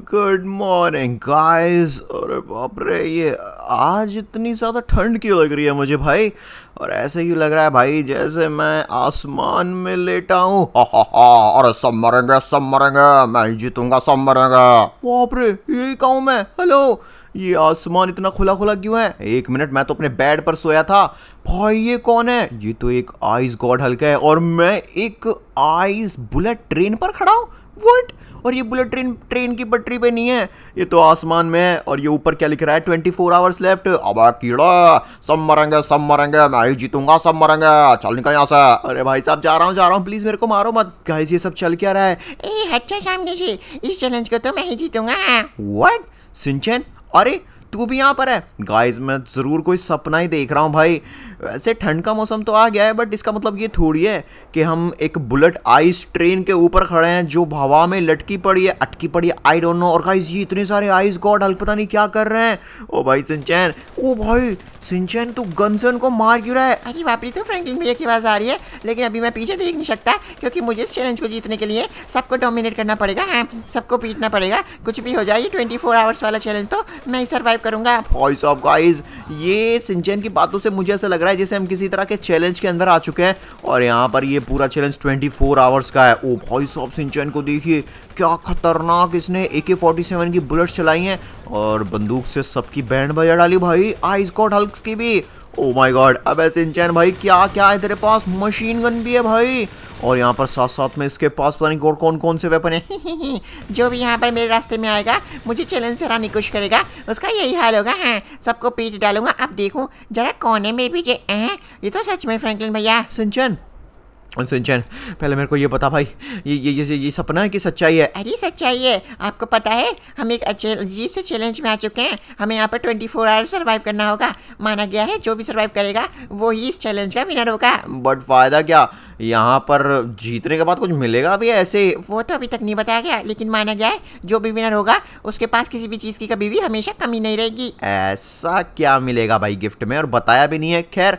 Good morning guys अरे बाप रे ये आज इतनी ज़्यादा ठंड क्यों लग रही है मुझे भाई और ऐसे ही लग रहा है भाई जैसे मैं आसमान में लेटा हूँ और सब मरेंगे सब मरेंगे मैं ही जीतूंगा सब मरेंगे बाप रे ये कहूँ मैं हेलो ये आसमान इतना खुला खुला क्यों है एक मिनट मैं तो अपने बेड पर सोया था भाई ये कौन है ये तो एक आइस गॉड हल्का है और मैं एक आइस बुलेट ट्रेन पर खड़ा हूँ वट और ये बुलेट ट्रेन ट्रेन की पटरी पे नहीं है ये तो आसमान में है और ये ऊपर क्या लिख रहा है ट्वेंटी फोर आवर्स लेफ्ट अब कीड़ा सब मरेंगे सब मरेंगे मैं ही जीतूंगा सब मरेंगे चल निकल यहाँ से अरे भाई साहब जा रहा हूँ जा रहा हूँ प्लीज मेरे को मारो मत गाइस ये सब चल क्या रहा है ए अच्छा सामने से इस चैलेंज को तो मैं ही जीतूंगा वट सिंचन अरे तू भी यहाँ पर है गाइस मैं ज़रूर कोई सपना ही देख रहा हूँ भाई वैसे ठंड का मौसम तो आ गया है बट इसका मतलब ये थोड़ी है कि हम एक बुलेट आइस ट्रेन के ऊपर खड़े हैं जो हवा में लटकी पड़ी है अटकी पड़ी है आई डोंट नो और गाइस ये इतने सारे आइस गॉड हल्क पता नहीं क्या कर रहे हैं ओ भाई सिंचैन ओ भाई सिंचैन तू गनसन को मार क्यों रहा है अरे वापरी तो फ्रैंकलिन भैया की आवाज़ आ रही है लेकिन अभी मैं पीछे देख नहीं सकता क्योंकि मुझे इस चैलेंज को जीतने के लिए सबको डोमिनेट करना पड़ेगा हाँ सबको पीटना पड़ेगा कुछ भी हो जाए ये ट्वेंटी फोर आवर्स वाला चैलेंज तो मैं ही सर्वाइव करूँगा भाई साहब गाइज ये सिंचैन की बातों से मुझे ऐसा लग रहा है है जैसे हम किसी तरह के चैलेंज के अंदर आ चुके हैं और यहाँ पर ये पूरा चैलेंज 24 फोर आवर्स का है ओ भाई साहब सिंचन को देखिए क्या खतरनाक इसने ए के की बुलेट्स चलाई हैं और बंदूक से सबकी बैंड बजा डाली भाई आइस कॉट हल्क की भी ओ माय गॉड अब ऐसे इंचैन भाई क्या क्या है तेरे पास मशीन गन भी है भाई और यहाँ पर साथ साथ में इसके पास पता नहीं और कौन कौन से वेपन है जो भी यहाँ पर मेरे रास्ते में आएगा मुझे चैलेंज से हराने कोशिश करेगा उसका यही हाल होगा हाँ सबको पीट डालूंगा अब देखूँ जरा कोने में भी जे ये तो सच में फ्रैंकलिन भैया सिंचन सिंचन पहले मेरे को ये पता भाई ये ये ये ये सपना है कि सच्चाई है अरे सच्चाई है आपको पता है हम एक अजीब से चैलेंज में आ चुके हैं हमें यहाँ पर ट्वेंटी फोर आवर सर्वाइव करना होगा माना गया है जो भी सर्वाइव करेगा वो ही इस चैलेंज का विनर होगा बट फ़ायदा क्या यहाँ पर जीतने के बाद कुछ मिलेगा भी ऐसे वो तो अभी तक नहीं बताया गया लेकिन माना गया है जो भी विनर होगा उसके पास किसी भी चीज़ की कभी भी हमेशा कमी नहीं रहेगी ऐसा क्या मिलेगा भाई गिफ्ट में और बताया भी नहीं है खैर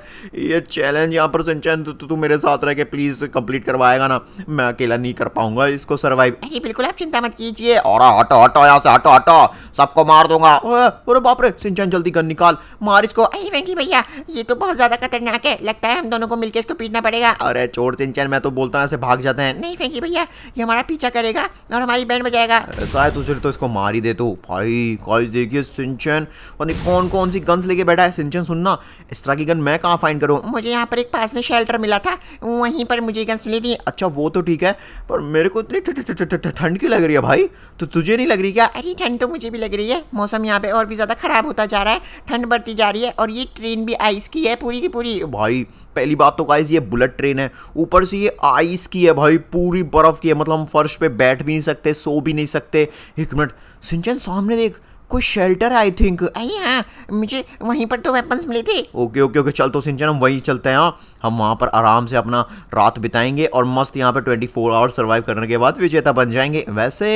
ये चैलेंज यहाँ पर सिंचन तू मेरे साथ रह के प्लीज़ सीरीज कंप्लीट करवाएगा ना मैं अकेला नहीं कर पाऊंगा इसको सर्वाइव अरे बिल्कुल आप चिंता मत कीजिए और हटो हटो यहाँ से हटो हटो सबको मार दूंगा अरे बाप रे सिंचन जल्दी कर निकाल मार इसको अरे वेंकी भैया ये तो बहुत ज्यादा खतरनाक है लगता है हम दोनों को मिलकर इसको पीटना पड़ेगा अरे चोर सिंचन मैं तो बोलता हूँ ऐसे भाग जाते हैं नहीं फेंकी भैया ये हमारा पीछा करेगा और हमारी बैंड बजाएगा शायद तुझे तो इसको मार ही दे तो भाई गाइस देखिए सिंचन पता कौन कौन सी गन्स लेके बैठा है सिंचन सुनना इस तरह की गन मैं कहाँ फाइंड करूँ मुझे यहाँ पर एक पास में शेल्टर मिला था वहीं पर मुझे गन्स मिली थी अच्छा वो तो ठीक है पर मेरे को इतनी ठंड क्यों लग रही है भाई तो तुझे नहीं लग रही क्या अरे ठंड तो मुझे भी लग रही है मौसम यहाँ पे और भी ज़्यादा ख़राब होता जा रहा है ठंड बढ़ती जा रही है और ये ट्रेन भी आइस की है पूरी की पूरी भाई पहली बात तो गाइस ये बुलेट ट्रेन है ऊपर से ये आइस की है भाई पूरी बर्फ़ की है मतलब हम फर्श पर बैठ भी नहीं सकते सो भी नहीं सकते एक मिनट सिंचन सामने देख कोई शेल्टर आई थिंक आई हाँ मुझे वहीं पर तो वेपन्स मिले थे ओके ओके ओके चल तो सिंचन हम वहीं चलते हैं हाँ। हम वहाँ पर आराम से अपना रात बिताएंगे और मस्त यहाँ पर ट्वेंटी फोर आवर्स सर्वाइव करने के बाद विजेता बन जाएंगे वैसे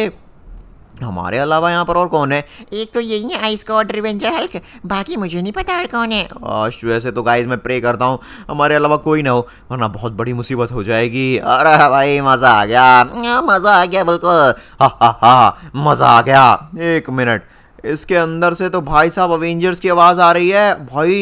हमारे अलावा यहाँ पर और कौन है एक तो यही है आइस कॉड रिवेंजर हल्क बाकी मुझे नहीं पता और कौन है आश वैसे तो गाइस मैं प्रे करता हूँ हमारे अलावा कोई ना हो वरना बहुत बड़ी मुसीबत हो जाएगी अरे भाई मज़ा आ गया हाँ, मज़ा आ गया बिल्कुल हा हा हा हाँ, मज़ा आ गया एक मिनट इसके अंदर से तो भाई साहब अवेंजर्स की आवाज़ आ रही है भाई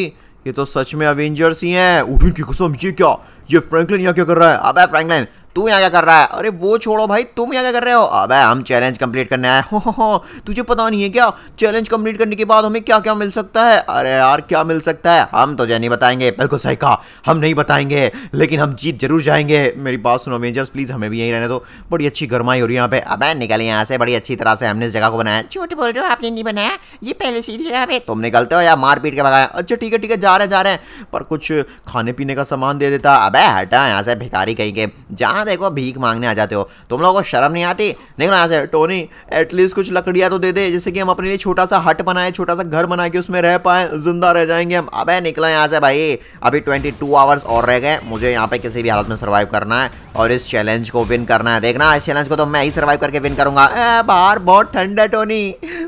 ये तो सच में अवेंजर्स ही हैं उठन की कसम ये क्या ये फ्रैंकलिन यहाँ क्या कर रहा है अब फ्रैंकलिन तू यहाँ क्या कर रहा है अरे वो छोड़ो भाई तुम यहाँ क्या कर रहे हो अब हम चैलेंज कंप्लीट करने आए हो, हो, तुझे पता नहीं है क्या चैलेंज कंप्लीट करने के बाद हमें क्या क्या मिल सकता है अरे यार क्या मिल सकता है हम तो जय नहीं बताएंगे बिल्कुल सही कहा हम नहीं बताएंगे लेकिन हम जीत जरूर जाएंगे मेरी बात सुनो मेजर्स प्लीज़ हमें भी यहीं रहने दो बड़ी अच्छी गर्माई हो रही है यहाँ पे अब निकल यहाँ से बड़ी अच्छी तरह से हमने इस जगह को बनाया झूठ बोल रहे हो आपने नहीं बनाया ये पहले सीधी जगह पे तुम निकलते हो या मार पीट के भगाया अच्छा ठीक है ठीक है जा रहे जा रहे हैं पर कुछ खाने पीने का सामान दे देता अब हटा यहाँ से भिखारी कहीं के जहाँ देखो भीख मांगने आ जाते हो तुम लोगों को शर्म नहीं आती निकल यहाँ से टोनी एटलीस्ट कुछ लकड़ियाँ तो दे दे जैसे कि हम अपने लिए छोटा सा हट बनाए छोटा सा घर बना के उसमें रह पाए जिंदा रह जाएंगे हम अब निकला यहाँ से भाई अभी ट्वेंटी आवर्स और रह गए मुझे यहाँ पे किसी भी हालत में सर्वाइव करना है और इस चैलेंज को विन करना है देखना इस चैलेंज को तो मैं ही सर्वाइव करके विन करूंगा बाहर बहुत ठंड है टोनी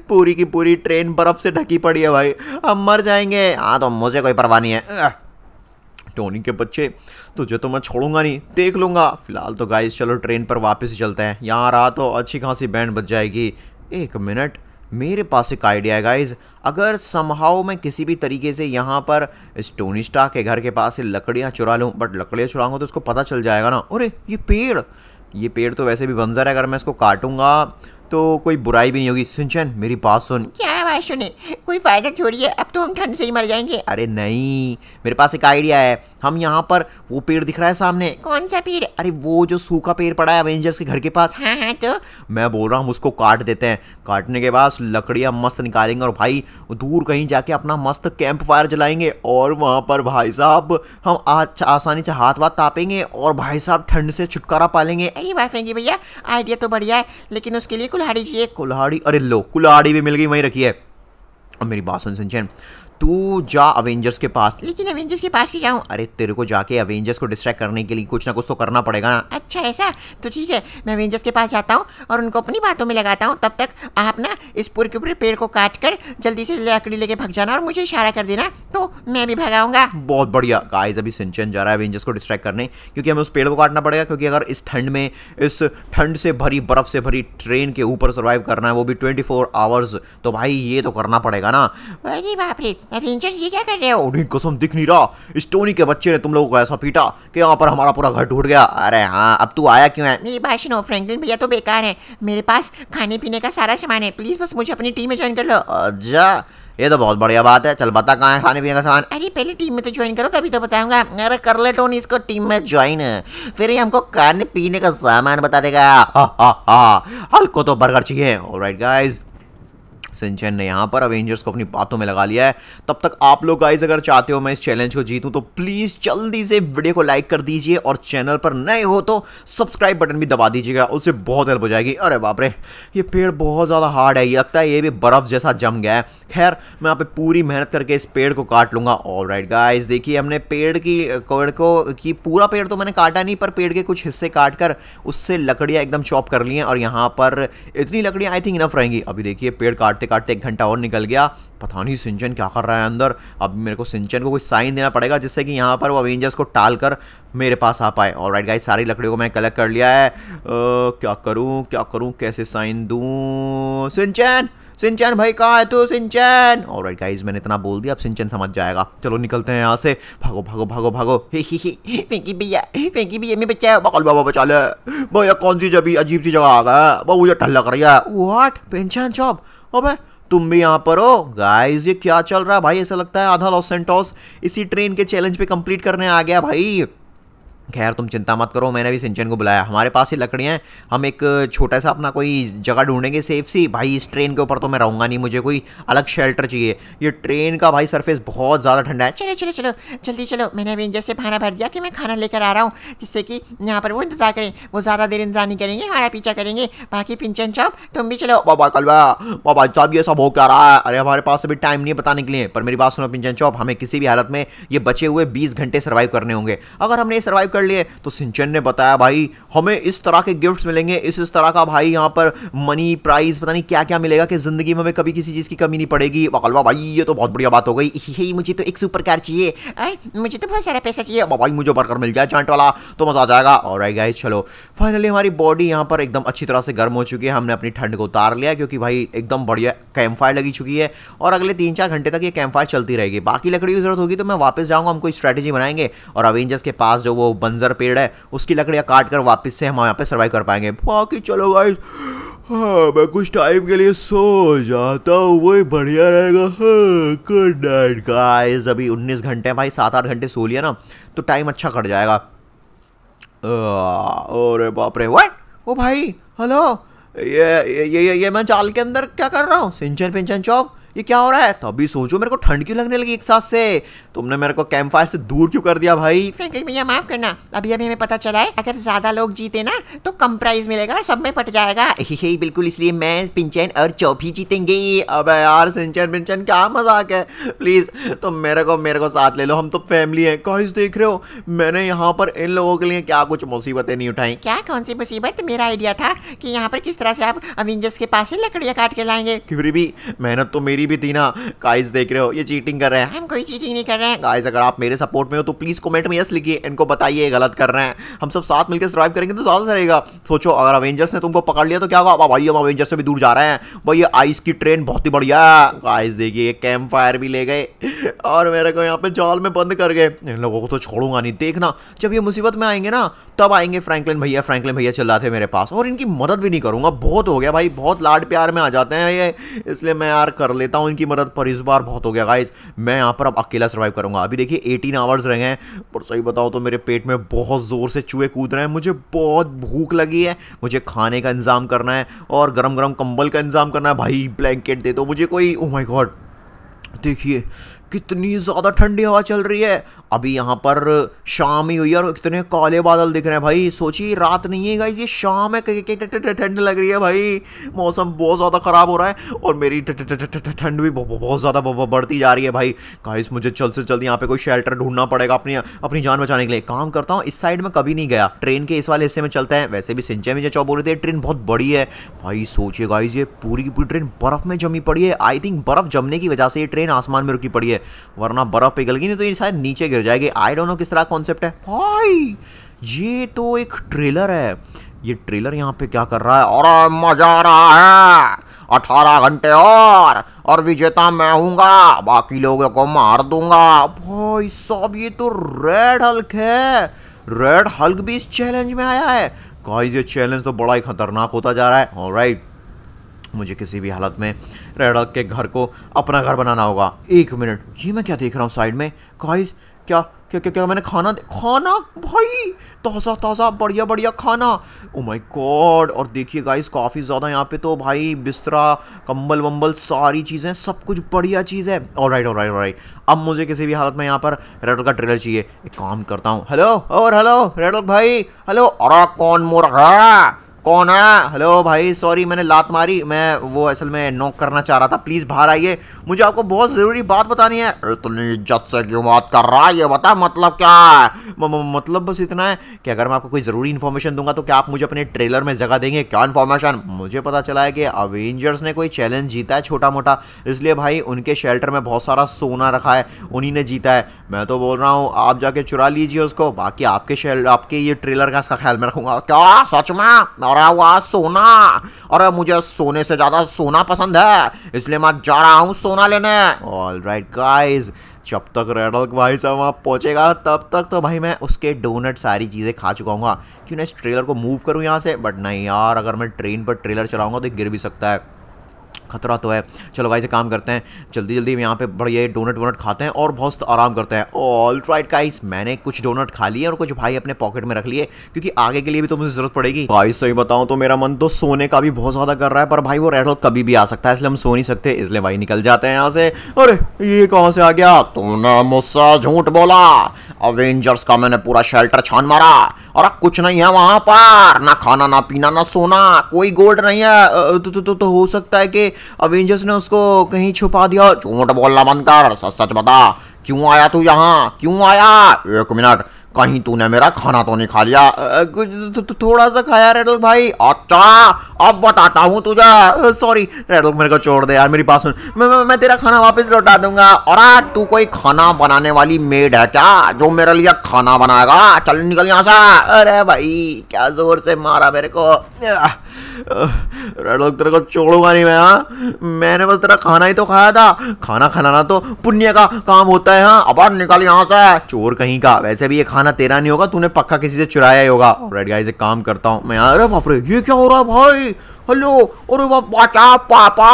पूरी की पूरी ट्रेन बर्फ से ढकी पड़ी है भाई हम मर जाएंगे हाँ तो मुझे कोई परवाह नहीं है टोनी के बच्चे तुझे तो, तो मैं छोड़ूंगा नहीं देख लूँगा फिलहाल तो गाइस चलो ट्रेन पर वापस चलते हैं यहाँ रहा तो अच्छी खासी बैंड बच जाएगी एक मिनट मेरे पास एक आइडिया है गाइज अगर समहाओ मैं किसी भी तरीके से यहाँ पर स्टोनी स्टा के घर के पास से लकड़ियाँ चुरा लूँ बट लकड़ियाँ चुराऊंगा तो उसको पता चल जाएगा ना अरे ये पेड़ ये पेड़ तो वैसे भी बंजर है अगर मैं इसको काटूँगा तो कोई बुराई भी नहीं होगी सुनचन मेरी बात सुन क्या भाई सुने कोई फ़ायदा छोड़िए अब तो हम ठंड से ही मर जाएंगे अरे नहीं मेरे पास एक आइडिया है हम यहाँ पर वो पेड़ दिख रहा है सामने कौन सा पेड़ अरे वो जो सूखा पेड़ पड़ा है अवेंजर्स के घर के पास हाँ हाँ तो मैं बोल रहा हूँ उसको काट देते हैं काटने के बाद लकड़ियाँ मस्त निकालेंगे और भाई दूर कहीं जाके अपना मस्त कैंप फायर जलाएंगे और वहाँ पर भाई साहब हम आसानी से हाथ वाथ तापेंगे और भाई साहब ठंड से छुटकारा पालेंगे अरे वाह भैया आइडिया तो बढ़िया है लेकिन उसके लिए कुल्हाड़ी चाहिए कुल्हाड़ी अरे लो कुल्हाड़ी भी मिल गई वहीं रखी है अब मेरी बात सुन सिंचन तू जा अवेंजर्स के पास लेकिन अवेंजर्स के पास क्या जाऊँ अरे तेरे को जाके अवेंजर्स को डिस्ट्रैक्ट करने के लिए कुछ ना कुछ तो करना पड़ेगा ना अच्छा ऐसा तो ठीक है मैं अवेंजर्स के पास जाता हूँ और उनको अपनी बातों में लगाता हूँ तब तक आप ना इस पूरे के पूरे पेड़ को काट कर जल्दी से लकड़ी लेके भाग जाना और मुझे इशारा कर देना तो मैं भी भगाऊंगा बहुत बढ़िया गाइस अभी सिंचन जा रहा है अवेंजर्स को डिस्ट्रैक्ट करने क्योंकि हमें उस पेड़ को काटना पड़ेगा क्योंकि अगर इस ठंड में इस ठंड से भरी बर्फ से भरी ट्रेन के ऊपर सर्वाइव करना है वो भी ट्वेंटी फोर आवर्स तो भाई ये तो करना पड़ेगा ना अरे बाप रे एवेंजर्स ये क्या कर रहे हो नहीं कसम दिख नहीं रहा स्टोनी के बच्चे ने तुम लोगों को ऐसा पीटा कि यहाँ पर हमारा पूरा घर टूट गया अरे हाँ अब तू आया क्यों है मेरी बात सुनो फ्रैंकलिन भैया तो बेकार है मेरे पास खाने पीने का सारा सामान है प्लीज़ बस मुझे अपनी टीम में ज्वाइन कर लो अच्छा ये तो बहुत बढ़िया बात है चल बता कहाँ है खाने पीने का सामान अरे पहले टीम में तो ज्वाइन करो तभी तो बताऊंगा अरे कर ले टोनी इसको टीम में ज्वाइन फिर ही हमको खाने पीने का सामान बता देगा हाँ, हाँ, हाँ। हल्को तो बर्गर चाहिए ऑलराइट गाइस सिंचन ने यहाँ पर अवेंजर्स को अपनी बातों में लगा लिया है तब तक आप लोग गाइज अगर चाहते हो मैं इस चैलेंज को जीतूं तो प्लीज़ जल्दी से वीडियो को लाइक कर दीजिए और चैनल पर नए हो तो सब्सक्राइब बटन भी दबा दीजिएगा उससे बहुत हेल्प हो जाएगी अरे बापरे ये पेड़ बहुत ज़्यादा हार्ड है ये लगता है ये भी बर्फ़ जैसा जम गया है खैर मैं यहाँ पर पूरी मेहनत करके इस पेड़ को काट लूँगा ऑल राइट गाइज देखिए हमने पेड़ की कोड़ को कि पूरा पेड़ तो मैंने काटा नहीं पर पेड़ के कुछ हिस्से काट कर उससे लकड़ियाँ एकदम चॉप कर ली हैं और यहाँ पर इतनी लकड़ियाँ आई थिंक इनफ रहेंगी अभी देखिए पेड़ काट काटते काटते एक घंटा और निकल गया पता नहीं सिंचन क्या कर रहा है अंदर अब मेरे को सिंचन को कोई साइन देना पड़ेगा जिससे कि यहाँ पर वो अवेंजर्स को टाल कर मेरे पास आ पाए और राइट गाइस सारी लकड़ियों को मैंने कलेक्ट कर लिया है आ, क्या करूँ क्या करूँ कैसे साइन दूँ सिंचन सिंचन भाई कहाँ है तू सिंचन और राइट गाइज मैंने इतना बोल दिया अब सिंचन समझ जाएगा चलो निकलते हैं यहाँ से भागो भागो भागो भागो फेंकी भैया फेंकी भैया मैं बच्चा बकल बाबा बचा ले भैया कौन सी जब अजीब सी जगह आ गया बहुत मुझे ठंड लग रही है वाट पेंशन शॉप अबे तुम भी यहाँ पर हो गाइस ये क्या चल रहा है भाई ऐसा लगता है आधा लॉस सेंटोस इसी ट्रेन के चैलेंज पे कंप्लीट करने आ गया भाई खैर तुम चिंता मत करो मैंने भी सिंचन को बुलाया हमारे पास ही लकड़ियाँ हैं हम एक छोटा सा अपना कोई जगह ढूंढेंगे सेफ सी भाई इस ट्रेन के ऊपर तो मैं रहूँगा नहीं मुझे कोई अलग शेल्टर चाहिए ये ट्रेन का भाई सरफेस बहुत ज़्यादा ठंडा है चलो चलो चलो जल्दी चलो मैंने अवेंजर से खाना भर दिया कि मैं खाना लेकर आ रहा हूँ जिससे कि यहाँ पर वो इंतजार करें वो ज़्यादा देर इंतजार नहीं करेंगे हमारा पीछा करेंगे बाकी पिंचन चौप तुम भी चलो बाबा कलवा बाबा चौब ये सब हो क्या रहा है अरे हमारे पास अभी टाइम नहीं है बताने के लिए पर मेरी बात सुनो पिंचन चौप हमें किसी भी हालत में ये बचे हुए बीस घंटे सर्वाइव करने होंगे अगर हमने सर्वाइव कर लिए तो सिंचन ने बताया भाई हमें इस तरह के गिफ्ट्स मिलेंगे इस इस तरह का भाई यहाँ पर मनी प्राइज पता नहीं क्या क्या मिलेगा कि ज़िंदगी में हमें कभी किसी चीज़ की कमी नहीं पड़ेगी बकलवा भाई ये तो बहुत बढ़िया बात हो गई यही मुझे तो एक सुपर कार चाहिए मुझे तो बहुत सारा पैसा चाहिए भाई मुझे बर्गर मिल जाए चांट वाला तो मज़ा आ जाएगा और आई गाइज चलो फाइनली हमारी बॉडी यहाँ पर एकदम अच्छी तरह से गर्म हो चुकी है हमने अपनी ठंड को उतार लिया क्योंकि भाई एकदम बढ़िया कैंप फायर लगी चुकी है और अगले तीन चार घंटे तक ये कैंप फायर चलती रहेगी बाकी लकड़ी की जरूरत होगी तो मैं वापस जाऊंगा हम कोई स्ट्रैटेजी बनाएंगे और अवेंजर्स के पास जो वो बंजर पेड़ है उसकी लकड़ियाँ काट कर वापस से हम यहाँ पे सर्वाइव कर पाएंगे बाकी चलो गाइस हाँ मैं कुछ टाइम के लिए सो जाता हूँ वही बढ़िया रहेगा गुड नाइट गाइस अभी 19 घंटे भाई सात आठ घंटे सो लिया ना तो टाइम अच्छा कट जाएगा अरे बाप रे व्हाट ओ भाई हेलो ये ये ये, ये मैं चाल के अंदर क्या कर रहा हूँ सिंचन पिंचन चौक ये क्या हो रहा है तभी सोचो मेरे को ठंड क्यों लगने लगी एक साथ से तुमने मेरे को कैंप फायर से दूर क्यों कर दिया भाई फ्रेंकली भैया माफ करना अभी अभी हमें पता चला है अगर ज्यादा लोग जीते ना तो कम प्राइज मिलेगा और सब में पट जाएगा ही बिल्कुल इसलिए मैं पिंचन और चौफी जीतेंगे अब यार सिंचन पिंचन क्या मजाक है प्लीज तुम मेरे को मेरे को साथ ले लो हम तो फैमिली है कॉइज देख रहे हो मैंने यहाँ पर इन लोगों के लिए क्या कुछ मुसीबतें नहीं उठाई क्या कौन सी मुसीबत मेरा आइडिया था कि यहाँ पर किस तरह से आप अविंजस के पास से लकड़ियाँ काट के लाएंगे फिर भी मेहनत तो मेरी भी थी ना गाइस देख रहे हो ये चीटिंग कर रहे हैं हम कोई चीटिंग नहीं कर रहे हैं गाइस अगर आप मेरे सपोर्ट में हो तो प्लीज़ कमेंट में यस लिखिए इनको बताइए गलत कर रहे हैं हम सब साथ मिलकर सर्वाइव करेंगे तो ज़्यादा रहेगा सोचो अगर अवेंजर्स ने तुमको पकड़ लिया तो क्या होगा भाई हम अवेंजर्स से भी दूर जा रहे हैं भाई ये आइस की ट्रेन बहुत ही बढ़िया है गाइस देखिए ये कैंप फायर भी ले गए और मेरे को यहाँ पे जाल में बंद कर गए इन लोगों को तो छोड़ूंगा नहीं देखना जब ये मुसीबत में आएंगे ना तब आएंगे फ्रैंकलिन भैया फ्रैंकलिन भैया चल रहे थे मेरे पास और इनकी मदद भी नहीं करूंगा बहुत हो गया भाई बहुत लाड प्यार में आ जाते हैं ये इसलिए मैं यार कर ले लेता हूँ इनकी मदद पर इस बार बहुत हो गया गाइज मैं यहाँ पर अब अकेला सर्वाइव करूँगा अभी देखिए एटीन आवर्स रहे हैं पर सही बताओ तो मेरे पेट में बहुत ज़ोर से चूहे कूद रहे हैं मुझे बहुत भूख लगी है मुझे खाने का इंतज़ाम करना है और गर्म गर्म कंबल का इंतज़ाम करना है भाई ब्लैंकेट दे दो मुझे कोई ओ माई गॉड देखिए कितनी ज़्यादा ठंडी हवा चल रही है अभी यहाँ पर शाम ही हुई है और कितने काले बादल दिख रहे हैं भाई सोचिए रात नहीं है गाइज ये शाम है ठंड लग रही है भाई मौसम बहुत ज़्यादा ख़राब हो रहा है और मेरी ठंड भी बहुत ज़्यादा बढ़ती जा रही है भाई गाइज मुझे जल्द से जल्द यहाँ पे कोई शेल्टर ढूंढना पड़ेगा अपनी अपनी जान बचाने के लिए काम करता हूँ इस साइड में कभी नहीं गया ट्रेन के इस वाले हिस्से में चलते हैं वैसे भी सिंचाई में जो बोल रहे थे ट्रेन बहुत बड़ी है भाई सोचिए गाइज ये पूरी की पूरी ट्रेन बर्फ़ में जमी पड़ी है आई थिंक बर्फ़ जमने की वजह से ये ट्रेन आसमान में रुकी पड़ी है है वरना बर्फ़ पिघल गई नहीं तो ये शायद नीचे गिर जाएगी आई डोंट नो किस तरह कॉन्सेप्ट है भाई ये तो एक ट्रेलर है ये ट्रेलर यहाँ पे क्या कर रहा है और मजा आ रहा है अठारह घंटे और और विजेता मैं हूँगा बाकी लोगों को मार दूंगा भाई सब ये तो रेड हल्क है रेड हल्क भी इस चैलेंज में आया है गाइस ये चैलेंज तो बड़ा ही खतरनाक होता जा रहा है ऑलराइट मुझे किसी भी हालत में रेडक के घर को अपना घर बनाना होगा एक मिनट ये मैं क्या देख रहा हूँ साइड में गाइस क्या क्या क्या क्या मैंने खाना खाना भाई ताज़ा ताज़ा बढ़िया बढ़िया खाना ओ माय गॉड और देखिए गाइस काफ़ी ज़्यादा यहाँ पे तो भाई बिस्तरा कंबल वंबल सारी चीज़ें सब कुछ बढ़िया चीज़ है और राइट और राइट और राइट अब मुझे किसी भी हालत में यहाँ पर रेडल का ट्रेलर चाहिए एक काम करता हूँ हेलो और हेलो रेडल भाई हेलो अरा कौन मोर कौन है हेलो भाई सॉरी मैंने लात मारी मैं वो असल में नॉक करना चाह रहा था प्लीज़ बाहर आइए मुझे आपको बहुत ज़रूरी बात बतानी है इतनी इज्जत से क्यों बात कर रहा है ये बता मतलब क्या है म, म, मतलब बस इतना है कि अगर मैं आपको कोई ज़रूरी इन्फॉर्मेशन दूंगा तो क्या आप मुझे अपने ट्रेलर में जगह देंगे क्या इन्फॉर्मेशन मुझे पता चला है कि अवेंजर्स ने कोई चैलेंज जीता है छोटा मोटा इसलिए भाई उनके शेल्टर में बहुत सारा सोना रखा है उन्हीं ने जीता है मैं तो बोल रहा हूँ आप जाके चुरा लीजिए उसको बाकी आपके शेल आपके ये ट्रेलर का इसका ख्याल में रखूंगा क्या सच में और भरा हुआ सोना और मुझे सोने से ज़्यादा सोना पसंद है इसलिए मैं जा रहा हूँ सोना लेने ऑल राइट गाइज जब तक रेडल्क भाई साहब वहाँ पहुँचेगा तब तक तो भाई मैं उसके डोनट सारी चीज़ें खा चुका हूँ क्यों ना इस ट्रेलर को मूव करूँ यहाँ से बट नहीं यार अगर मैं ट्रेन पर ट्रेलर चलाऊँगा तो गिर भी सकता है खतरा तो है चलो भाई से काम करते हैं जल्दी जल्दी यहाँ पे बढ़िया डोनट वोनट खाते हैं और बहुत आराम करते हैं ऑल राइट का मैंने कुछ डोनट खा लिए और कुछ भाई अपने पॉकेट में रख लिए क्योंकि आगे के लिए भी तो मुझे जरूरत पड़ेगी भाई सही बताऊँ तो मेरा मन तो सोने का भी बहुत ज़्यादा कर रहा है पर भाई वो रेड कभी भी आ सकता है इसलिए हम सो नहीं सकते इसलिए भाई निकल जाते हैं यहाँ से अरे ये कहाँ से आ गया तू ना मुस्सा झूठ बोला अवेंजर्स का मैंने पूरा शेल्टर छान मारा और कुछ नहीं है वहां पर ना खाना ना पीना ना सोना कोई गोल्ड नहीं है तो, तो, तो, तो हो सकता है कि अवेंजर्स ने उसको कहीं छुपा दिया चोट बोलना बंद कर सच सच बता क्यों आया तू यहाँ क्यों आया एक मिनट कहीं तूने मेरा खाना तो नहीं खा लिया कुछ तो, तो, थोड़ा सा खाया रेडल भाई अच्छा अब बताता हूँ तुझे सॉरी रेडल मेरे को छोड़ दे यार मेरी बात सुन मैं, मैं, मैं तेरा खाना वापस लौटा दूंगा और तू कोई खाना बनाने वाली मेड है क्या जो मेरे लिए खाना बनाएगा चल निकल यहाँ से अरे भाई क्या जोर से मारा मेरे को रेडल तेरे को छोड़ूंगा नहीं मैं हाँ मैंने बस तेरा खाना ही तो खाया था खाना खिलाना तो पुण्य का काम होता है हाँ अब निकल यहाँ से चोर कहीं का वैसे भी ये खाना खाना तेरा नहीं होगा तूने पक्का किसी से चुराया ही होगा राइट गाइस एक काम करता हूँ मैं यार बाप रे ये क्या हो रहा है भाई हेलो और बचा पापा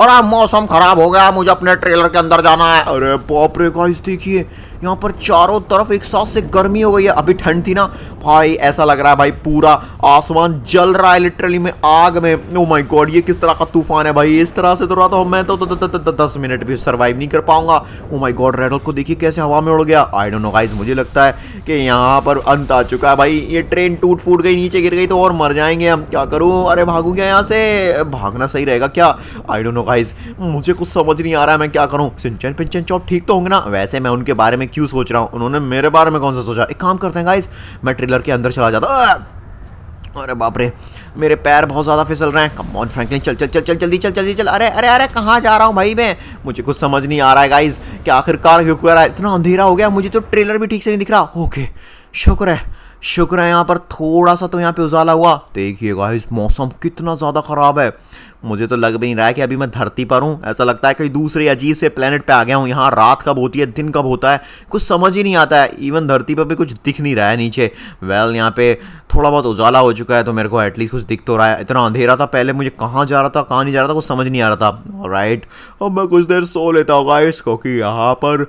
और अब मौसम खराब हो गया मुझे अपने ट्रेलर के अंदर जाना है अरे बाप रे गाइस देखिए यहाँ पर चारों तरफ एक साथ से गर्मी हो गई है अभी ठंड थी ना भाई ऐसा लग रहा है भाई पूरा आसमान जल रहा है लिटरली में आग में ओ माय गॉड ये किस तरह का तूफान है भाई इस तरह से तो रहा तो मैं तो, तो, तो, तो दस मिनट भी सर्वाइव नहीं कर पाऊंगा ओ माय गॉड रेडल को देखिए कैसे हवा में उड़ गया आई डोंट नो गाइस मुझे लगता है कि यहाँ पर अंत आ चुका है भाई ये ट्रेन टूट फूट गई नीचे गिर गई तो और मर जाएंगे हम क्या करूँ अरे भागो भागूँ क्या यहाँ से भागना सही रहेगा क्या आई डोंट नो गाइज मुझे कुछ समझ नहीं आ रहा है मैं क्या करूँ सिंचन पिंचन चौप ठीक तो होंगे ना वैसे मैं उनके बारे में क्यों सोच रहा हूँ उन्होंने मेरे बारे में कौन सा सोचा एक काम करते हैं गाइज मैं ट्रेलर के अंदर चला जाता अरे बाप रे मेरे पैर बहुत ज़्यादा फिसल रहे हैं कम ऑन फ्रैंकलिन चल चल चल चल जल्दी चल जल्दी चल, चल अरे अरे अरे कहाँ जा रहा हूँ भाई मैं मुझे कुछ समझ नहीं आ रहा है गाइज कि आखिरकार क्यों कर रहा है इतना अंधेरा हो गया मुझे तो ट्रेलर भी ठीक से नहीं दिख रहा ओके शुक्र है शुक्र है यहाँ पर थोड़ा सा तो यहाँ पे उजाला हुआ देखिए गाइस मौसम कितना ज़्यादा ख़राब है मुझे तो लग भी नहीं रहा है कि अभी मैं धरती पर हूँ ऐसा लगता है कहीं दूसरे अजीब से प्लानट पे आ गया हूँ यहाँ रात कब होती है दिन कब होता है कुछ समझ ही नहीं आता है इवन धरती पर भी कुछ दिख नहीं रहा है नीचे वेल यहाँ पे थोड़ा बहुत उजाला हो चुका है तो मेरे को एटलीस्ट कुछ दिख तो रहा है इतना अंधेरा था पहले मुझे कहाँ जा रहा था कहाँ नहीं जा रहा था कुछ समझ नहीं आ रहा था राइट और मैं कुछ देर सो लेता हूँ गाइस क्योंकि यहाँ पर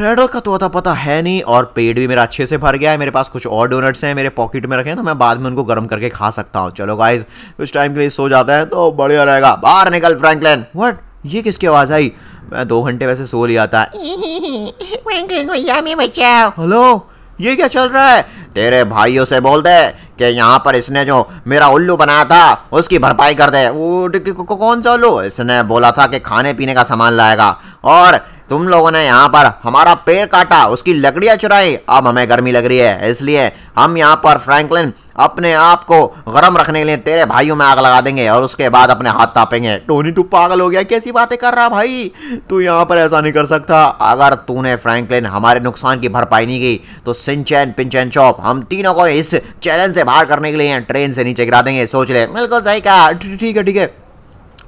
रेडल का तो था पता है नहीं और पेट भी मेरा अच्छे से भर गया है मेरे पास कुछ और डोनट्स हैं मेरे पॉकेट में रखे हैं तो मैं बाद में उनको गर्म करके खा सकता हूँ चलो गाइज कुछ टाइम के लिए सो जाता है तो बढ़िया रहेगा जाएगा बाहर निकल फ्रैंकलिन व्हाट ये किसकी आवाज़ आई मैं दो घंटे वैसे सो लिया था फ्रैंकलिन भैया मैं बचाओ हेलो ये क्या चल रहा है तेरे भाइयों से बोल दे कि यहाँ पर इसने जो मेरा उल्लू बनाया था उसकी भरपाई कर दे वो कौन सा उल्लू इसने बोला था कि खाने पीने का सामान लाएगा और तुम लोगों ने यहाँ पर हमारा पेड़ काटा उसकी लकड़ियाँ चुराई अब हमें गर्मी लग रही है इसलिए हम यहाँ पर फ्रैंकलिन अपने आप को गर्म रखने के लिए तेरे भाइयों में आग लगा देंगे और उसके बाद अपने हाथ तापेंगे टोनी तू पागल हो गया कैसी बातें कर रहा भाई तू यहाँ पर ऐसा नहीं कर सकता अगर तूने फ्रैंकलिन हमारे नुकसान की भरपाई नहीं की तो सिंचैन पिंचैन चौप हम तीनों को इस चैलेंज से बाहर करने के लिए ट्रेन से नीचे गिरा देंगे सोच ले बिल्कुल सही कहा ठीक है ठीक है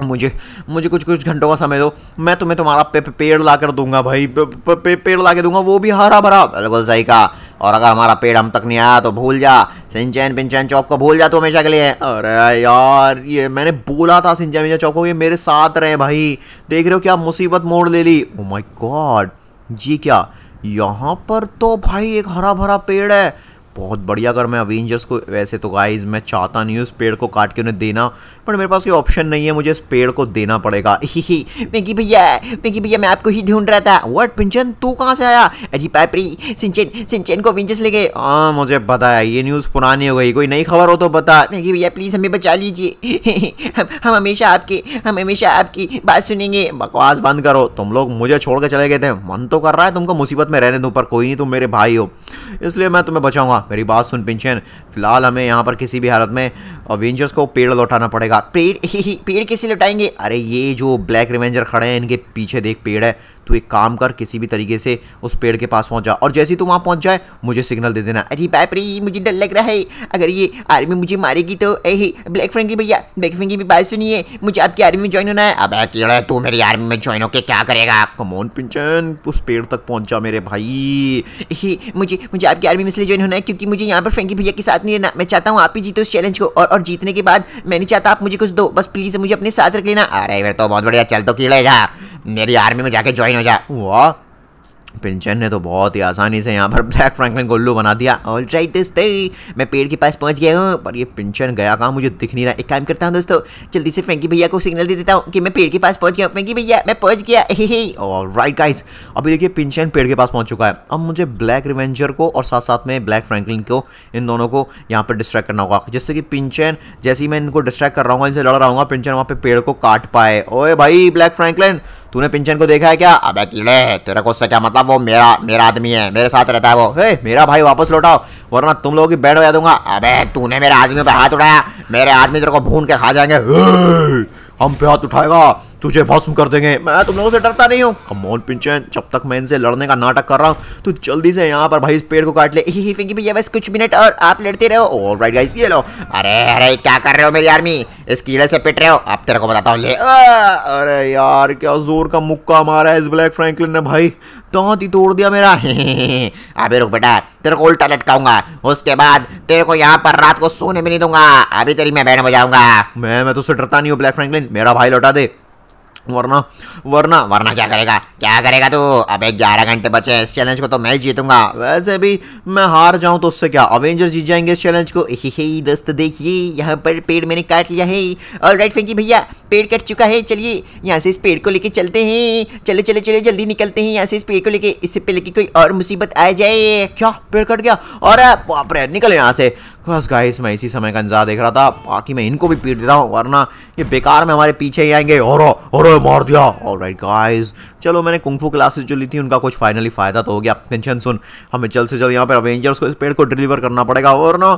मुझे मुझे कुछ कुछ घंटों का समय दो मैं तुम्हें तुम्हारा पे, पे, पेड़ ला कर दूंगा भाई पे, पे, पे, पेड़ ला के दूंगा वो भी हरा भरा बिल्कुल सही का और अगर हमारा पेड़ हम तक नहीं आया तो भूल जा सिंचैन पिंचैन चौक को भूल जा तो हमेशा के लिए अरे यार ये मैंने बोला था सिंचैन पिंचैन चौक को ये मेरे साथ रहे भाई देख रहे हो क्या मुसीबत मोड़ ले ली ओ माई गॉड जी क्या यहाँ पर तो भाई एक हरा भरा पेड़ है बहुत बढ़िया अगर मैं अवेंजर्स को वैसे तो गाइज मैं चाहता नहीं हूँ इस पेड़ को काट के उन्हें देना पर मेरे पास कोई ऑप्शन नहीं है मुझे इस पेड़ को देना पड़ेगा ही ही मिंकी भैया मिंकी भैया मैं आपको ही ढूंढ रहा था वट पिंचन तू कहाँ से आया अजी पैपरी सिंचन सिंचन को अवेंजर्स ले गए हाँ मुझे पता है ये न्यूज़ पुरानी हो गई कोई नई खबर हो तो बता मिंकी भैया प्लीज़ हमें बचा लीजिए हम हम हमेशा आपके हम हमेशा आपकी बात सुनेंगे बकवास बंद करो तुम लोग मुझे छोड़ के चले गए थे मन तो कर रहा है तुमको मुसीबत में रहने दो पर कोई नहीं तुम मेरे भाई हो इसलिए मैं तुम्हें बचाऊंगा मेरी बात सुन पिंचन फिलहाल हमें यहाँ पर किसी भी हालत में अवेंजर्स को पेड़ लौटाना पड़ेगा पेड़ पेड़ किसी लौटाएंगे अरे ये जो ब्लैक रिवेंजर खड़े हैं इनके पीछे देख पेड़ है तू एक काम कर किसी भी तरीके से उस पेड़ के पास पहुंच जा और जैसे ही तू वहाँ पहुंच जाए मुझे सिग्नल दे देना अरे बाप रे मुझे डर लग रहा है अगर ये आर्मी मुझे मारेगी तो ए ब्लैक फ्रेंकी भैया ब्लैक फ्रेंकी भी बात सुनिए मुझे आपकी आर्मी में ज्वाइन होना है अब कीड़ा तू मेरी आर्मी में ज्वाइन होकर क्या करेगा कमोन पिंचन उस पेड़ तक पहुँच जा मेरे भाई मुझे मुझे आपकी आर्मी में इसलिए ज्वाइन होना है क्योंकि मुझे यहाँ पर फ्रेंकी भैया के साथ नहीं रहना मैं चाहता हूँ आप ही जीते उस चैलेंज को और, और जीतने के बाद मैं नहीं चाहता आप मुझे कुछ दो बस प्लीज़ मुझे अपने साथ रख लेना अरे फिर तो बहुत बढ़िया चल तो कीड़े मेरी आर्मी में जाके ज्वाइन हो जा पिंचन ने तो बहुत ही आसानी से यहाँ पर ब्लैक फ्रैंकलिन को उल्लू बना दिया ऑल राइट दोस्तों मैं पेड़ के पास पहुँच गया हूँ पर ये पिंचन गया कहाँ मुझे दिख नहीं रहा एक काम करता हूँ दोस्तों जल्दी से फ्रेंकी भैया को सिग्नल दे देता हूँ कि मैं पेड़ के पास पहुँच गया हूँ फ्रेंकी भैया मैं पहुँच गया ऑल राइट गाइज अभी देखिए पिंचन पेड़ के पास पहुँच चुका है अब मुझे ब्लैक रिवेंजर को और साथ साथ में ब्लैक फ्रैंकलिन को इन दोनों को यहाँ पर डिस्ट्रैक्ट करना होगा जिससे कि पिंचन जैसे ही मैं इनको डिस्ट्रैक्ट कर रहा हूँ इनसे लड़ रहा हूँ पिंचन वहाँ पर पेड़ को काट पाए ओए भाई ब्लैक फ्रैंकलिन तूने पिंचन को देखा है क्या अबे कीड़े तेरा को क्या मतलब वो मेरा मेरा आदमी है मेरे साथ रहता है वो हे मेरा भाई वापस लौटाओ वरना तुम लोगों की बैंड बजा दूंगा अब तूने मेरे आदमी पर हाथ उठाया मेरे आदमी तेरे को भून के खा जाएंगे हम पे हाथ उठाएगा तुझे भस्म कर देंगे मैं तुम लोगों से डरता नहीं हूँ कमोल पिंचन जब तक मैं इनसे लड़ने का नाटक कर रहा हूँ तू जल्दी से यहाँ पर भाई इस पेड़ को काट ले ही ही भैया बस कुछ मिनट और आप लड़ते रहो और राइट गाइस ये लो अरे अरे क्या कर रहे हो मेरी आर्मी इस कीड़े से पिट रहे हो अब तेरे को बताता हूँ ले अरे यार क्या जोर का मुक्का मारा है इस ब्लैक फ्रैंकलिन ने भाई दांत ही तोड़ दिया मेरा अबे रुक बेटा तेरे को उल्टा लटकाऊंगा उसके बाद तेरे को यहाँ पर रात को सोने भी नहीं दूंगा अभी तेरी मैं बैठ बजाऊंगा मैं मैं तो डरता नहीं हूँ ब्लैक फ्रैंकलिन मेरा भाई लौटा दे वरना वरना वरना क्या करेगा क्या करेगा तू अबे ग्यारह घंटे बचे हैं इस चैलेंज को तो मैं जीतूंगा वैसे भी मैं हार जाऊं तो उससे क्या अवेंजर्स जीत जाएंगे इस चैलेंज को ही ही देखिए यहाँ पर पेड़ मैंने काट लिया है और राइट फेंकी भैया पेड़ कट चुका है चलिए यहाँ से इस पेड़ को लेके चलते हैं चले चले चले जल्दी निकलते हैं यहाँ से इस पेड़ को लेके इससे पहले की कोई और मुसीबत आ जाए क्या पेड़ कट गया और बाप निकले यहाँ से बस गाइस मैं इसी समय का इंतजार देख रहा था बाकी मैं इनको भी पीट देता हूँ वरना ये बेकार में हमारे पीछे ही आएंगे और और मार दिया और राइट गाइज चलो मैंने कुंफू क्लासेस जो ली थी उनका कुछ फाइनली फ़ायदा तो हो गया टेंशन सुन हमें जल्द से जल्द यहाँ पर अवेंजर्स को इस पेड़ को डिलीवर करना पड़ेगा और ना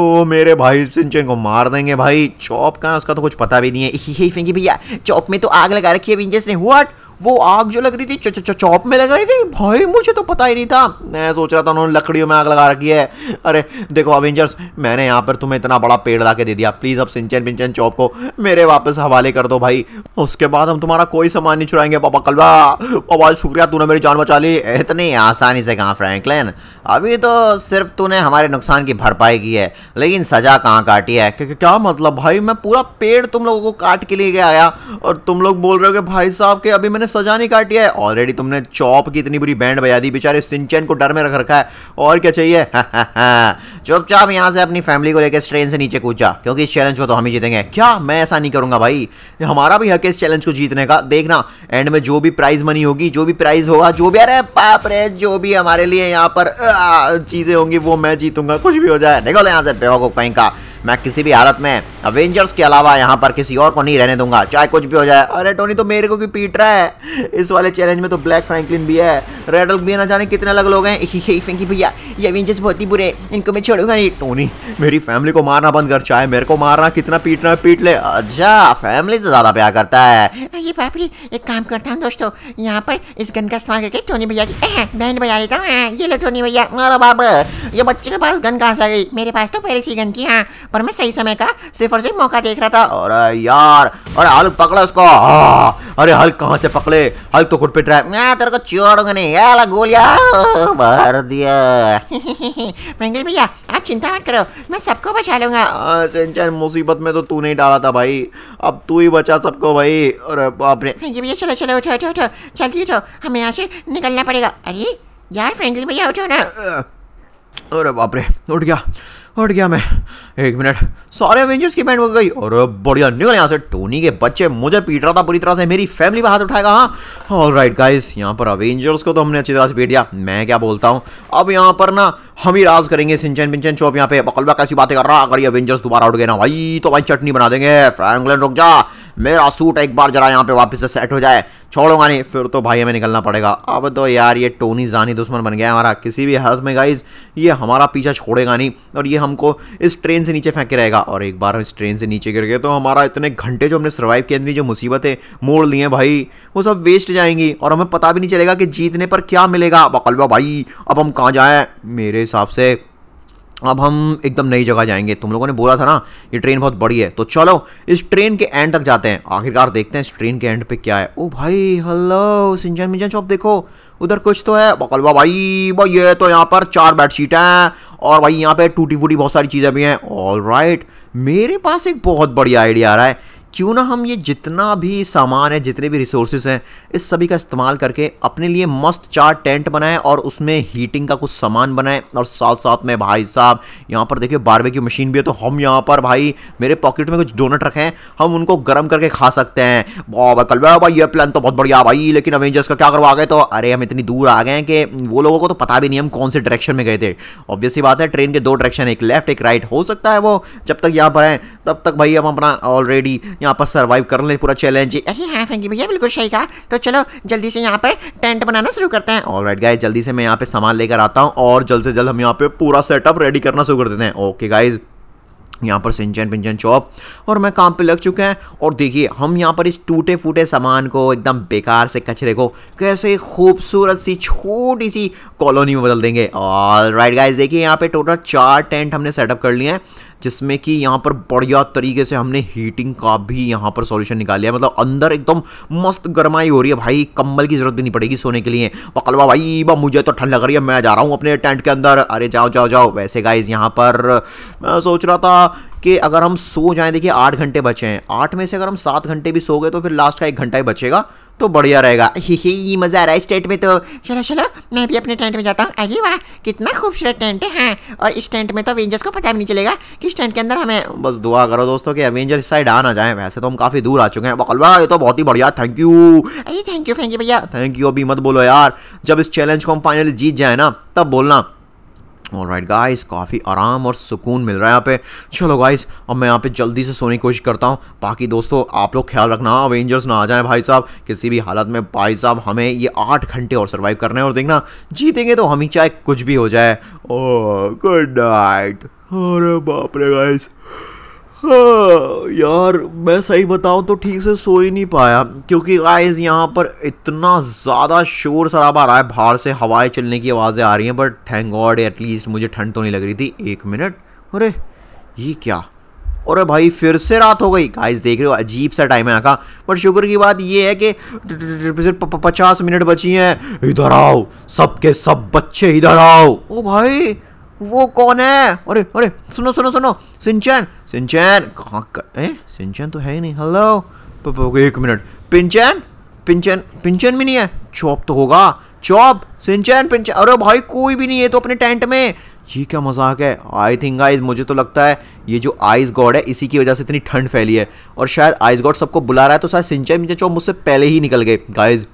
ओ मेरे भाई सिंचन को मार देंगे भाई चौप कहाँ उसका तो कुछ पता भी नहीं है भैया चौप में तो आग लगा रखी है अवेंजर्स ने व्हाट वो आग जो लग रही थी चौप में लग रही थी भाई मुझे तो पता ही नहीं था मैं सोच रहा था उन्होंने लकड़ियों में आग लगा रखी है अरे देखो अवेंजर्स मैंने यहाँ पर तुम्हें इतना बड़ा पेड़ ला दे दिया प्लीज़ अब सिंचन पिंचन चौप को मेरे वापस हवाले कर दो भाई उसके बाद हम तुम्हारा कोई सामान नहीं छुड़ाएंगे पापा कलवा पापा शुक्रिया तूने मेरी जान बचा ली इतनी आसानी से कहा फ्रैंकलैन अभी तो सिर्फ तूने हमारे नुकसान की भरपाई की है लेकिन सज़ा कहाँ काटी है क्योंकि क्या मतलब भाई मैं पूरा पेड़ तुम लोगों को काट के लिए गया आया और तुम लोग बोल रहे हो कि भाई साहब के अभी मैंने सज़ा नहीं काटी है ऑलरेडी तुमने चौप की इतनी बुरी बैंड बजा दी बेचारे सिंचन को डर में रख रखा है और क्या चाहिए चुपचाप यहाँ से अपनी फैमिली को लेकर ट्रेन से नीचे कूद जा क्योंकि इस चैलेंज को तो हम ही जीतेंगे क्या मैं ऐसा नहीं करूँगा भाई हमारा भी हक है इस चैलेंज को जीतने का देखना एंड में जो भी प्राइज मनी होगी जो भी प्राइज होगा जो भी अरे पाप रे जो भी हमारे लिए यहाँ पर चीज़ें होंगी वो मैं जीतूंगा कुछ भी हो जाए निकल यहाँ से बेवकूफ़ कहीं का मैं किसी भी हालत में अवेंजर्स के अलावा यहाँ पर किसी और को नहीं रहने दूंगा चाहे कुछ भी हो जाए अरे टोनी तो मेरे को क्यों पीट रहा है इस वाले चैलेंज में तो ब्लैक फ्रैंकलिन भी है रेडल भी ना जाने कितने अलग लोग हैं भैया ये अवेंजर्स बहुत ही बुरे इनको मैं छोड़ूंगा नहीं टोनी मेरी फैमिली को मारना बंद कर चाहे मेरे को मारना कितना पीटना है पीट ले अच्छा फैमिली से ज़्यादा प्यार करता है ये हाँ फैमिली एक काम करता हूँ दोस्तों यहाँ पर इस गन का इस्तेमाल करके टोनी भैया की बहन भैया लेता हूँ ये लो टोनी भैया मारो बाप ये बच्चे के पास गन कहाँ से आ गई मेरे पास तो पहले सी गन की हाँ पर मैं सही समय का सिर्फ और सिर्फ मौका देख रहा था और यार अरे हल्क पकड़ा उसको अरे हल्क कहाँ से पकड़े हल्क तो खुद पे ट्रैप मैं तेरे को छोड़ूंगा नहीं ये वाला गोलिया मार दिया प्रिंगल भैया आप चिंता मत करो मैं सबको बचा लूंगा सिंचन मुसीबत में तो तू नहीं डाला था भाई अब तू ही बचा सबको भाई अरे बाप रे फ्रेंकी भैया चलो चलो उठो उठो उठो चलती उठो हमें यहाँ से निकलना पड़ेगा अरे यार फ्रेंकली भैया उठो ना अरे बाप रे उठ गया हट गया मैं एक मिनट सारे अवेंजर्स की बैंड हो गई और बढ़िया निकल यहाँ से टोनी के बच्चे मुझे पीट रहा था पूरी तरह से मेरी फैमिली पर हाथ उठाएगा हाँ और राइट गाइज यहाँ पर अवेंजर्स को तो हमने अच्छी तरह से पीट दिया मैं क्या बोलता हूँ अब यहाँ पर ना हम ही राज करेंगे सिंचन पिंचन चौप यहाँ पे बकलबा कैसी बातें कर रहा अगर ये अवेंजर्स दोबारा उठ गए ना भाई तो भाई चटनी बना देंगे फ्रैंकलैंड रुक जा मेरा सूट एक बार जरा यहाँ पे वापस से सेट हो जाए छोड़ूंगा नहीं फिर तो भाई हमें निकलना पड़ेगा अब तो यार ये टोनी जानी दुश्मन बन गया हमारा किसी भी हालत में गाइज ये हमारा पीछा छोड़ेगा नहीं और ये हमको इस ट्रेन से नीचे फेंके रहेगा और एक बार हम इस ट्रेन से नीचे गिर गए तो हमारा इतने घंटे जो हमने सर्वाइव किए इतनी जो मुसीबतें मोड़ ली हैं भाई वो सब वेस्ट जाएंगी और हमें पता भी नहीं चलेगा कि जीतने पर क्या मिलेगा बकलवा भाई अब हम कहाँ जाएँ मेरे हिसाब से अब हम एकदम नई जगह जाएंगे तुम लोगों ने बोला था ना ये ट्रेन बहुत बड़ी है तो चलो इस ट्रेन के एंड तक जाते हैं आखिरकार देखते हैं इस ट्रेन के एंड पे क्या है ओ भाई हेलो सिंजन मिंजन चौक देखो उधर कुछ तो है बकलवा भाई भाई ये तो यहाँ पर चार बेड शीट हैं और भाई यहाँ पे टूटी फूटी बहुत सारी चीज़ें भी हैं ऑल राइट मेरे पास एक बहुत बढ़िया आइडिया आ रहा है क्यों ना हम ये जितना भी सामान है जितने भी रिसोर्सेज हैं इस सभी का इस्तेमाल करके अपने लिए मस्त चार टेंट बनाएं और उसमें हीटिंग का कुछ सामान बनाएं और साथ साथ में भाई साहब यहाँ पर देखिए बारबेक्यू मशीन भी है तो हम यहाँ पर भाई मेरे पॉकेट में कुछ डोनट रखें हम उनको गर्म करके खा सकते हैं बाबा कल भाई ये प्लान तो बहुत बढ़िया भाई लेकिन अवेंजर्स का क्या करवा गए तो अरे हम इतनी दूर आ गए हैं कि वो लोगों को तो पता भी नहीं हम कौन से डायरेक्शन में गए थे ऑब्वियसली बात है ट्रेन के दो डायरेक्शन एक लेफ्ट एक राइट हो सकता है वो जब तक यहाँ पर हैं तब तक भाई हम अपना ऑलरेडी यहाँ पर सर्वाइव कर ले पूरा चैलेंज अरे हाँ फैंकी भैया बिल्कुल सही कहा तो चलो जल्दी से यहाँ पर टेंट बनाना शुरू करते हैं ऑल राइट गाइज जल्दी से मैं यहाँ पे सामान लेकर आता हूँ और जल्द से जल्द हम यहाँ पे पूरा सेटअप रेडी करना शुरू कर देते हैं ओके गाइज़ यहाँ पर सिंचन पिंचन चौप और मैं काम पे लग चुके हैं और देखिए हम यहाँ पर इस टूटे फूटे सामान को एकदम बेकार से कचरे को कैसे खूबसूरत सी छोटी सी कॉलोनी में बदल देंगे ऑल राइट गाइस देखिए यहाँ पे टोटल चार टेंट हमने सेटअप कर लिए हैं जिसमें कि यहाँ पर बढ़िया तरीके से हमने हीटिंग का भी यहाँ पर सॉल्यूशन निकाल लिया मतलब अंदर एकदम मस्त गर्माई हो रही है भाई कम्बल की जरूरत भी नहीं पड़ेगी सोने के लिए बकलवा भाई बा मुझे तो ठंड लग रही है मैं जा रहा हूँ अपने टेंट के अंदर अरे जाओ जाओ जाओ वैसे गाइज यहाँ पर मैं सोच रहा था कि अगर हम सो जाएं देखिए आठ घंटे बचे हैं आठ में से अगर हम सात घंटे भी सो गए तो फिर लास्ट का एक घंटा ही बचेगा तो बढ़िया रहेगा ही ही ये मज़ा आ रहा है इस टेंट में तो चलो चलो मैं भी अपने टेंट में जाता हूँ अरे वाह कितना खूबसूरत टेंट है हाँ। और इस टेंट में तो अवेंजर्स को पता भी नहीं चलेगा कि इस टेंट के अंदर हमें बस दुआ करो दोस्तों कि अवेंजर इस साइड आ ना जाए वैसे तो हम काफ़ी दूर आ चुके हैं बकलवा ये तो बहुत ही बढ़िया थैंक यू अरे थैंक यू थैंक यू भैया थैंक यू अभी मत बोलो यार जब इस चैलेंज को हम फाइनली जीत जाए ना तब बोलना और राइट गाइस काफ़ी आराम और सुकून मिल रहा है यहाँ पे चलो गाइस अब मैं यहाँ पे जल्दी से सोने की कोशिश करता हूँ बाकी दोस्तों आप लोग ख्याल रखना अवेंजर्स ना आ जाए भाई साहब किसी भी हालत में भाई साहब हमें ये आठ घंटे और सर्वाइव करना है और देखना जीतेंगे तो हम ही चाहे कुछ भी हो जाए ओ गुड नाइट अरे बाप रे गाइस हाँ, यार मैं सही बताऊं तो ठीक से सो ही नहीं पाया क्योंकि गाइस यहाँ पर इतना ज़्यादा शोर शराबा आ रहा है बाहर से हवाएं चलने की आवाज़ें आ रही हैं बट थैंक गॉड एटलीस्ट मुझे ठंड तो नहीं लग रही थी एक मिनट अरे ये क्या अरे भाई फिर से रात हो गई गाइस देख रहे हो अजीब सा टाइम है आका बट शुक्र की बात ये है कि पचास मिनट बची हैं इधर आओ सबके सब बच्चे इधर आओ ओ भाई वो कौन है अरे अरे सुनो सुनो सुनो सिंचन सिंचैन कहाँ ए सिंचैन तो है ही नहीं हेलो एक मिनट पिंचैन पिंचन पिंचन भी नहीं है चौप तो होगा चौप सिंचैन पिंचन अरे भाई कोई भी नहीं है तो अपने टेंट में ये क्या मजाक है आई थिंक आइज मुझे तो लगता है ये जो आइस गॉड है इसी की वजह से इतनी ठंड फैली है और शायद आइस गॉड सबको बुला रहा है तो शायद सिंचन चौप मुझसे पहले ही निकल गए गाइज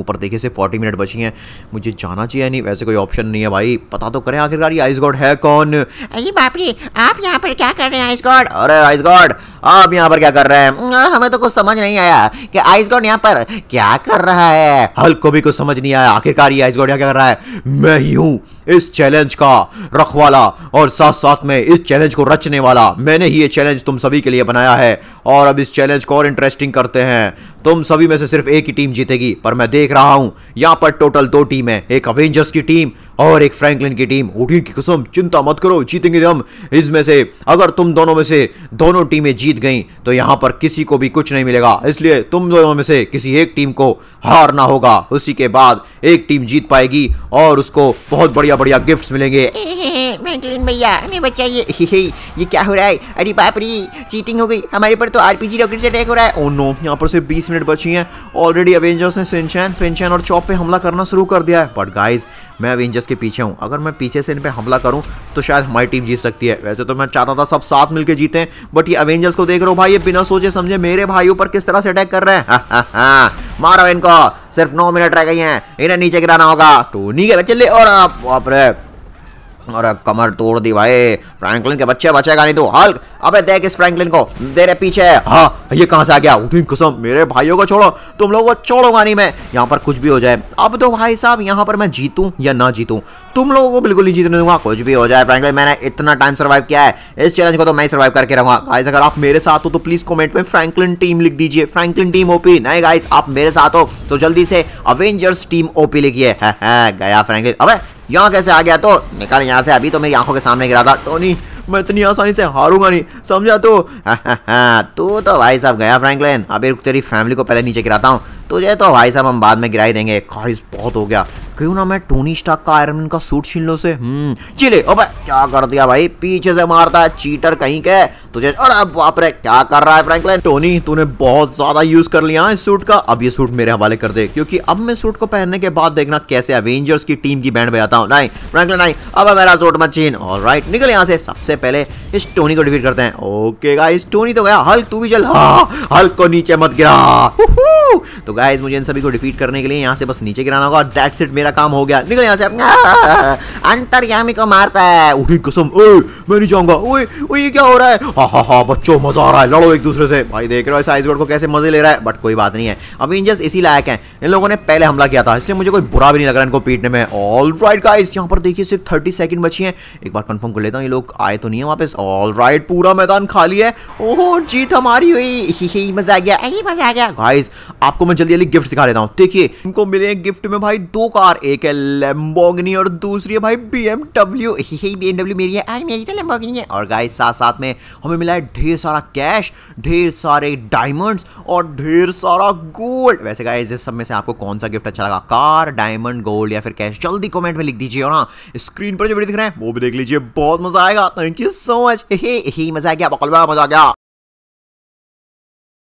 ऊपर देखिए से 40 मिनट बची हैं मुझे जाना चाहिए नहीं वैसे कोई ऑप्शन नहीं है भाई पता तो करें आखिरकार ये आइस गॉड है कौन अरे बाप रे आप यहाँ पर क्या कर रहे हैं आइस गॉड अरे आइस गॉड आप यहाँ पर क्या कर रहे हैं हमें तो कुछ समझ नहीं आया कि आइस गॉड यहाँ पर क्या कर रहा है हल को भी कुछ समझ नहीं आया आखिरकार ये आइस गॉड यहाँ क्या कर रहा है मैं ही हूँ इस चैलेंज का रखवाला और साथ साथ में इस चैलेंज को रचने वाला मैंने ही ये चैलेंज तुम सभी के लिए बनाया है और अब इस चैलेंज को और इंटरेस्टिंग करते हैं तुम सभी में से सिर्फ एक ही टीम जीतेगी पर मैं देख रहा हूं यहां पर टोटल दो टीम है एक अवेंजर्स की टीम और एक फ्रैंकलिन की टीम उठी की कसम चिंता मत करो जीतेंगे हम इसमें से अगर तुम दोनों में से दोनों टीमें जीत गई तो यहां पर किसी को भी कुछ नहीं मिलेगा इसलिए तुम दोनों में से किसी एक टीम को हारना होगा उसी के बाद एक टीम जीत पाएगी और उसको बहुत बढ़िया बढ़िया गिफ्ट मिलेंगे भैया हमें बचाइए ये क्या हो रहा है अरे बापरी चीटिंग हो गई हमारे पर तो आरपीजी रॉकेट से अटैक हो रहा है ओ oh नो यहाँ पर सिर्फ बीस मिनट बची हैं ऑलरेडी अवेंजर्स ने सिंचैन फिंचैन और चौप पे हमला करना शुरू कर दिया है बट गाइज मैं अवेंजर्स के पीछे हूँ अगर मैं पीछे से इन पर हमला करूँ तो शायद हमारी टीम जीत सकती है वैसे तो मैं चाहता था सब साथ मिलकर जीतें बट ये अवेंजर्स को देख रहे हो भाई ये बिना सोचे समझे मेरे भाइयों पर किस तरह से अटैक कर रहे हैं मारो इनको सिर्फ नौ मिनट रह गई हैं इन्हें नीचे गिराना होगा टोनी के ले और आप और कमर तोड़ दी भाई फ्रैंकलिन के बच्चे बचेगा नहीं तो हल्क अबे देख इस फ्रैंकलिन को तेरे पीछे है हाँ ये कहाँ से आ गया उठी कसम मेरे भाइयों को छोड़ो तुम लोगों को छोड़ूंगा नहीं मैं यहाँ पर कुछ भी हो जाए अब तो भाई साहब यहाँ पर मैं जीतूँ या ना जीतूँ तुम लोगों को बिल्कुल नहीं जीतने दूंगा कुछ भी हो जाए फ्रैंकलिन मैंने इतना टाइम सर्वाइव किया है इस चैलेंज को तो मैं सर्वाइव करके रहूंगा गाइस अगर आप मेरे साथ हो तो प्लीज कॉमेंट में फ्रैंकलिन टीम लिख दीजिए फ्रैंकलिन टीम ओपी नहीं गाइस आप मेरे साथ हो तो जल्दी से अवेंजर्स टीम ओपी लिखिए गया फ्रैंकलिन अब यहाँ कैसे आ गया तो निकल यहाँ से अभी तो मेरी आंखों के सामने गिरा था टोनी मैं इतनी आसानी से हारूंगा नहीं समझा तो तू तो भाई साहब गया फ्रैंकलिन अभी तेरी फैमिली को पहले नीचे गिराता हूँ तो जाए तो भाई साहब हम बाद में गिराई देंगे खाइस बहुत हो गया क्यों ना मैं टोनी स्टाक का आयरन का सूट छीन लो से हम्म चिले अब क्या कर दिया भाई पीछे से मारता है चीटर कहीं के तुझे और अब बाप रे क्या कर रहा है फ्रैंकलिन टोनी तूने बहुत ज्यादा यूज कर लिया इस सूट का अब ये सूट मेरे हवाले कर दे क्योंकि अब मैं सूट को पहनने के बाद देखना कैसे अवेंजर्स की टीम की बैंड बजाता हूँ नहीं फ्रैंकलिन नहीं अब मेरा सूट मत छीन और राइट निकल यहाँ से सबसे पहले इस टोनी को डिफीट करते हैं ओके गाइस टोनी तो गया हल्क तू भी चल हल्क हाँ, को नीचे मत गिरा तो तो गाइज मुझे इन सभी को डिफीट करने के लिए यहाँ से बस नीचे गिराना होगा और दैट्स इट मेरा काम हो गया निकल यहाँ से अंतर्यामी को मारता है उठी कसम ओए मैं नहीं जाऊंगा ओए ओए ये क्या हो रहा है हा हा हा बच्चों मजा आ रहा है लड़ो एक दूसरे से भाई देख रहे हो साइज को कैसे मजे ले रहा है बट कोई बात नहीं है अवेंजर्स इसी लायक हैं इन लोगों ने पहले हमला किया था इसलिए मुझे कोई बुरा भी नहीं लग रहा इनको पीटने में ऑल राइट गाइस यहां पर देखिए सिर्फ 30 सेकंड बची हैं एक बार कंफर्म कर लेता हूं ये लोग आए तो नहीं है वापस ऑल राइट पूरा मैदान खाली है ओहो जीत हमारी हुई ही ही मजा आ गया ही मजा आ गया गाइस आपको मैं जल्दी जल्दी गिफ्ट दिखा देता हूं देखिए इनको मिले हैं गिफ्ट में भाई दो कार एक है लैम्बोर्गिनी और दूसरी है माय बीएमडब्ल्यू यही बीएमडब्ल्यू मेरी है और मेरी तो लंबोगिनी है और गाइस साथ साथ में हमें मिला है ढेर सारा कैश ढेर सारे डायमंड्स और ढेर सारा गोल्ड वैसे गाइस इस सब में से आपको कौन सा गिफ्ट अच्छा लगा कार डायमंड गोल्ड या फिर कैश जल्दी कॉमेंट में लिख दीजिए और हाँ स्क्रीन पर जो वीडियो दिख रहे हैं वो भी देख लीजिए बहुत मजा आएगा थैंक यू सो मच यही मजा आ गया बकलवा मजा आ गया